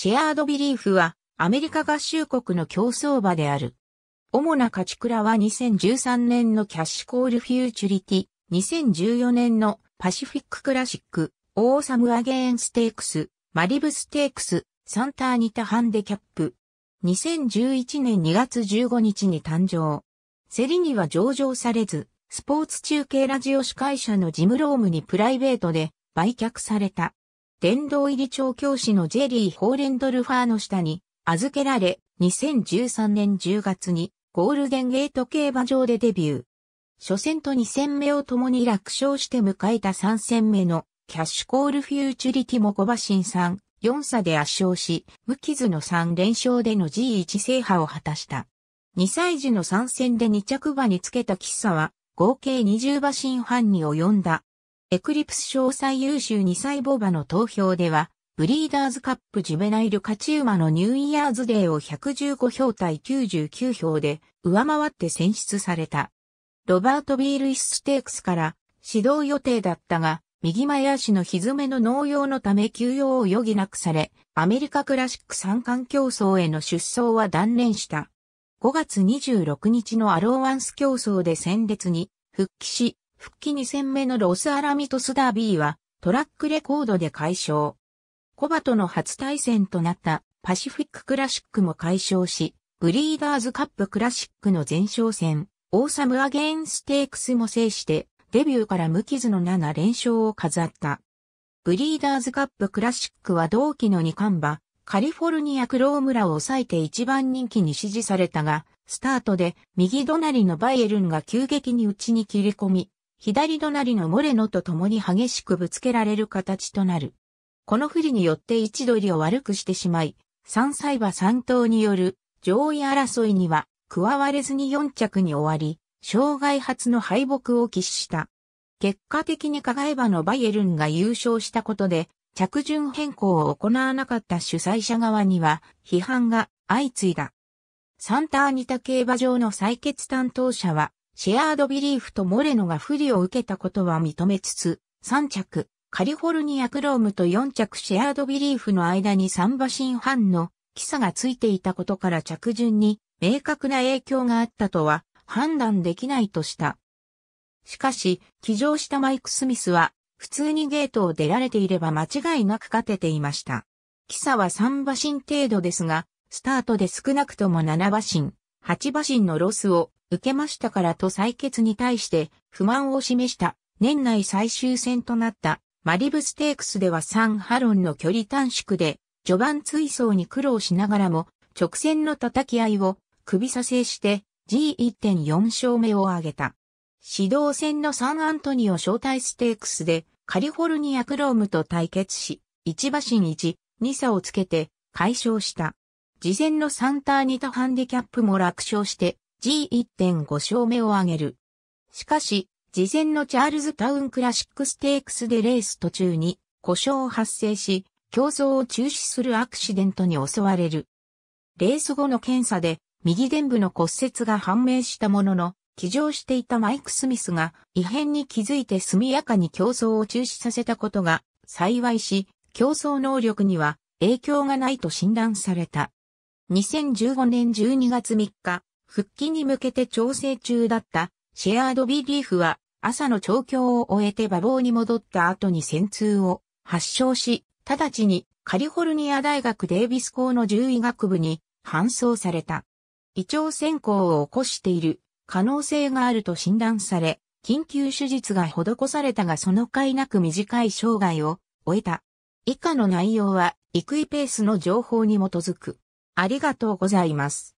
シェアードビリーフはアメリカ合衆国の競争馬である。主な勝ち倉は2013年のキャッシュコールフューチュリティ、2014年のパシフィッククラシック、オーサムアゲーンステークス、マリブステークス、サンターニタハンデキャップ。2011年2月15日に誕生。セリには上場されず、スポーツ中継ラジオ司会者のジムロームにプライベートで売却された。殿堂入り調教師のジェリー・ホーレンドルファーの下に預けられ、2013年10月にゴールデンゲート競馬場でデビュー。初戦と2戦目を共に楽勝して迎えた3戦目のキャッシュコールフューチュリティも小馬新さん、4差で圧勝し、無傷の3連勝での G1 制覇を果たした。2歳児の参戦で2着馬につけた喫茶は、合計20馬身半に及んだエクリプス賞最優秀2歳ボバの投票では、ブリーダーズカップジュベナイル勝ち馬のニューイヤーズデーを115票対99票で上回って選出された。ロバート・ビールイスステークスから指導予定だったが、右前足のひずめの農用のため休養を余儀なくされ、アメリカクラシック三冠競争への出走は断念した。5月26日のアローワンス競争で戦列に復帰し、復帰2戦目のロスアラミトスダービーは、トラックレコードで解消。コバとの初対戦となったパシフィッククラシックも解消し、ブリーダーズカップクラシックの前哨戦、オーサムアゲインステークスも制して、デビューから無傷の7連勝を飾った。ブリーダーズカップクラシックは同期の2冠馬、カリフォルニアクロームラを抑えて一番人気に支持されたが、スタートで右隣のバイエルンが急激に内に切り込み、左隣のモレノと共に激しくぶつけられる形となる。この不利によって位置取りを悪くしてしまい、三歳馬三頭による上位争いには加われずに四着に終わり、障害初の敗北を喫した。結果的に加害馬のバイエルンが優勝したことで、着順変更を行わなかった主催者側には批判が相次いだ。サンターニタ競馬場の採決担当者は、シェアードビリーフとモレノが不利を受けたことは認めつつ、3着、カリフォルニアクロームと4着シェアードビリーフの間に3馬身半のキ差がついていたことから着順に明確な影響があったとは判断できないとした。しかし、騎乗したマイク・スミスは、普通にゲートを出られていれば間違いなく勝てていました。キ差は3馬身程度ですが、スタートで少なくとも7馬身、8馬身のロスを受けましたからと採決に対して不満を示した年内最終戦となったマリブステークスでは3ハロンの距離短縮で序盤追走に苦労しながらも直線の叩き合いを首させして G1.4 勝目を挙げた。指導戦のサンアントニオ招待ステークスでカリフォルニアクロームと対決し、1馬身1、2差をつけて解消した。事前のサンターニタハンディキャップも楽勝して G1.5 勝目を挙げる。しかし、事前のチャールズタウンクラシックステークスでレース途中に故障発生し、競争を中止するアクシデントに襲われる。レース後の検査で右臀部の骨折が判明したものの、騎乗していたマイク・スミスが異変に気づいて速やかに競争を中止させたことが幸いし、競争能力には影響がないと診断された。2015年12月3日、復帰に向けて調整中だったシェアードビリーフは朝の調教を終えて馬房に戻った後に戦痛を発症し、直ちにカリフォルニア大学デイビス校の獣医学部に搬送された。胃腸先行を起こしている可能性があると診断され、緊急手術が施されたがその甲斐なく短い生涯を終えた。以下の内容は、イクイペースの情報に基づく。ありがとうございます。